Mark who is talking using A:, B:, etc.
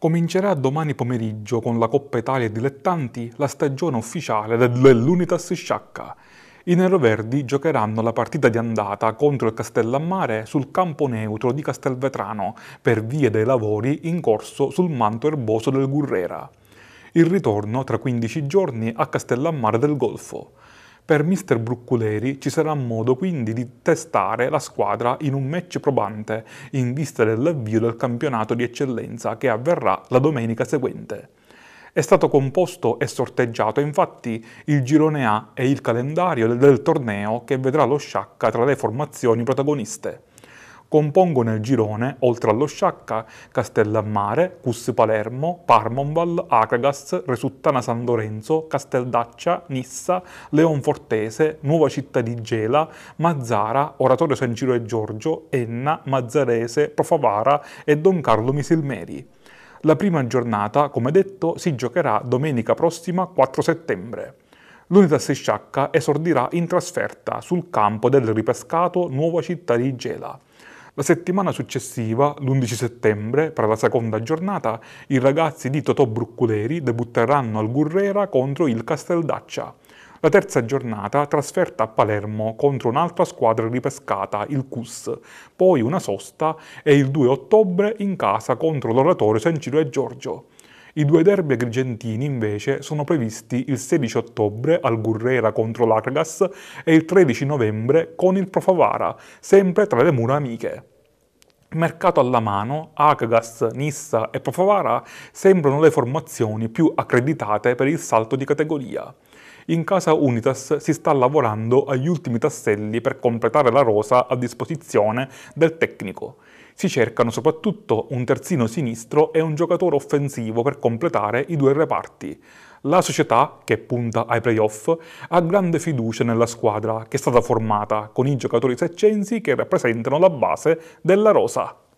A: Comincerà domani pomeriggio con la Coppa Italia Dilettanti la stagione ufficiale dell'Unitas Sciacca. I neroverdi giocheranno la partita di andata contro il Castellammare sul campo neutro di Castelvetrano per via dei lavori in corso sul manto erboso del Gurrera. Il ritorno tra 15 giorni a Castellammare del Golfo per Mr. Brucculeri ci sarà modo quindi di testare la squadra in un match probante in vista dell'avvio del campionato di eccellenza che avverrà la domenica seguente. È stato composto e sorteggiato infatti il girone A e il calendario del, del torneo che vedrà lo Sciacca tra le formazioni protagoniste compongono il girone, oltre allo Sciacca, Castellammare, Cus Palermo, Parmonval, Acragas, Resuttana San Lorenzo, Casteldaccia, Nissa, Leonfortese, Nuova Città di Gela, Mazzara, Oratorio San Giro e Giorgio, Enna, Mazzarese, Profavara e Don Carlo Misilmeri. La prima giornata, come detto, si giocherà domenica prossima 4 settembre. L'Unità Sciacca esordirà in trasferta sul campo del ripescato Nuova Città di Gela. La settimana successiva, l'11 settembre, per la seconda giornata, i ragazzi di Totò Brucculeri debutteranno al Gurrera contro il Casteldaccia. La terza giornata, trasferta a Palermo contro un'altra squadra ripescata, il CUS, poi una sosta e il 2 ottobre in casa contro l'oratorio San Ciro e Giorgio. I due derby agrigentini invece sono previsti il 16 ottobre al Gurrera contro l'Agragas e il 13 novembre con il Profavara, sempre tra le mura amiche. Mercato alla mano, Acagas, Nissa e Profavara sembrano le formazioni più accreditate per il salto di categoria in casa Unitas si sta lavorando agli ultimi tasselli per completare la rosa a disposizione del tecnico. Si cercano soprattutto un terzino sinistro e un giocatore offensivo per completare i due reparti. La società, che punta ai playoff, ha grande fiducia nella squadra che è stata formata con i giocatori seccensi che rappresentano la base della rosa.